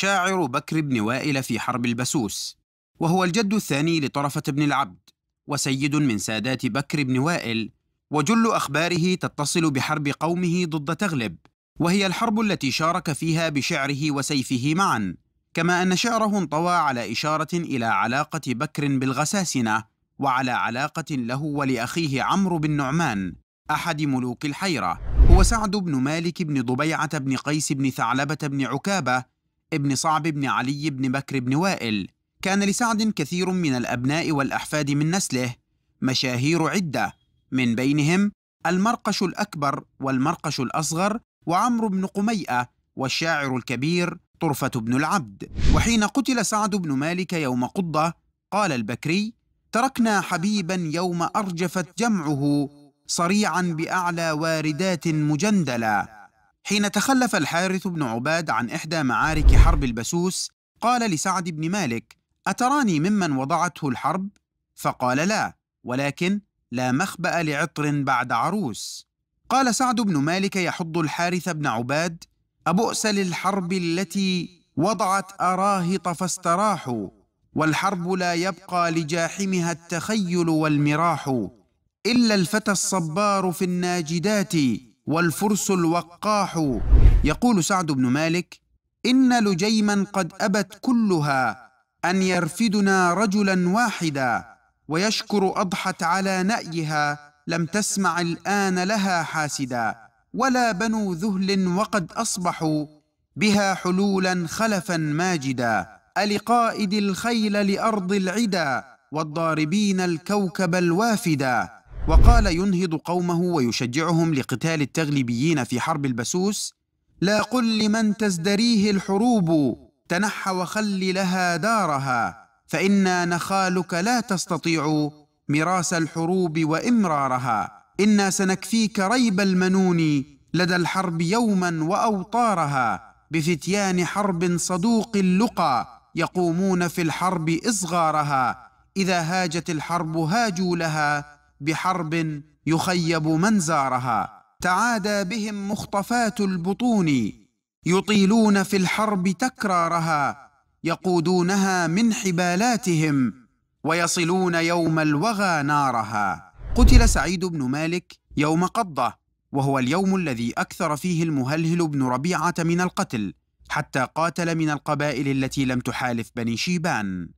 شاعر بكر بن وائل في حرب البسوس وهو الجد الثاني لطرفة بن العبد وسيد من سادات بكر بن وائل وجل أخباره تتصل بحرب قومه ضد تغلب وهي الحرب التي شارك فيها بشعره وسيفه معا كما أن شعره انطوى على إشارة إلى علاقة بكر بالغساسنة وعلى علاقة له ولأخيه عمرو بن نعمان أحد ملوك الحيرة هو سعد بن مالك بن ضبيعة بن قيس بن ثعلبة بن عكابة ابن صعب بن علي بن بكر بن وائل كان لسعد كثير من الأبناء والأحفاد من نسله مشاهير عدة من بينهم المرقش الأكبر والمرقش الأصغر وعمرو بن قميئة والشاعر الكبير طرفة بن العبد وحين قتل سعد بن مالك يوم قضة قال البكري تركنا حبيبا يوم أرجفت جمعه صريعا بأعلى واردات مجندلا حين تخلف الحارث بن عباد عن إحدى معارك حرب البسوس قال لسعد بن مالك أتراني ممن وضعته الحرب؟ فقال لا ولكن لا مخبأ لعطر بعد عروس قال سعد بن مالك يحض الحارث بن عباد أبؤس للحرب التي وضعت أراهط فاستراحوا والحرب لا يبقى لجاحمها التخيل والمراح إلا الفتى الصبار في الناجدات والفرس الوقاح يقول سعد بن مالك إن لجيما قد أبت كلها أن يرفدنا رجلا واحدا ويشكر أضحت على نأيها لم تسمع الآن لها حاسدا ولا بنو ذهل وقد أصبحوا بها حلولا خلفا ماجدا ألقائد الخيل لأرض العدا والضاربين الكوكب الوافدا وقال ينهض قومه ويشجعهم لقتال التغلبيين في حرب البسوس لا قل لمن تزدريه الحروب تنح وخل لها دارها فإنا نخالك لا تستطيع مراس الحروب وإمرارها إنا سنكفيك ريب المنون لدى الحرب يوما وأوطارها بفتيان حرب صدوق اللقى يقومون في الحرب إصغارها إذا هاجت الحرب هاجوا لها بحرب يخيب من زارها تعادى بهم مخطفات البطون يطيلون في الحرب تكرارها يقودونها من حبالاتهم ويصلون يوم الوغى نارها قتل سعيد بن مالك يوم قضه وهو اليوم الذي اكثر فيه المهلهل بن ربيعه من القتل حتى قاتل من القبائل التي لم تحالف بني شيبان